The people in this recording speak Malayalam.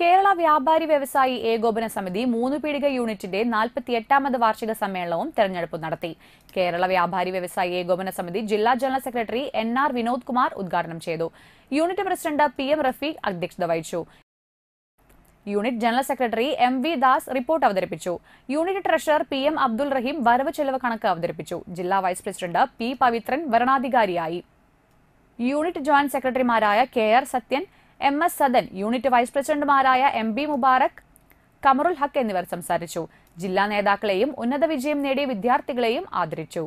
കേരള വ്യാപാരി വ്യവസായി ഏകോപന സമിതി മൂന്ന് പീടിക യൂണിറ്റിന്റെ നാൽപ്പത്തിയെട്ടാമത് വാർഷിക സമ്മേളനവും തെരഞ്ഞെടുപ്പ് നടത്തി കേരള വ്യാപാരി വ്യവസായി ഏകോപന സമിതി ജില്ലാ general secretary N R Vinod Kumar ഉദ്ഘാടനം ചെയ്തു unit president P M Rafeeq അധ്യക്ഷത വഹിച്ചു unit general secretary M V Das report അവതരിപ്പിച്ചു unit treasurer P M Abdul Rahim വരവ് ചെലവ് കണക്ക് അവതരിപ്പിച്ചു ജില്ലാ വൈസ് പ്രസിഡന്റ് പി പവിത്രൻ വരണാധികാരിയായി യൂണിറ്റ് ജോയിന്റ് സെക്രട്ടറിമാരായ K R Sathyan M S Sadan unit vice പ്രസിഡന്റുമാരായ എം ബി മുബാറക് കമറുൽ ഹക്ക് എന്നിവർ സംസാരിച്ചു ജില്ലാ നേതാക്കളെയും ഉന്നത വിജയം നേടിയ വിദ്യാർത്ഥികളെയും ആദരിച്ചു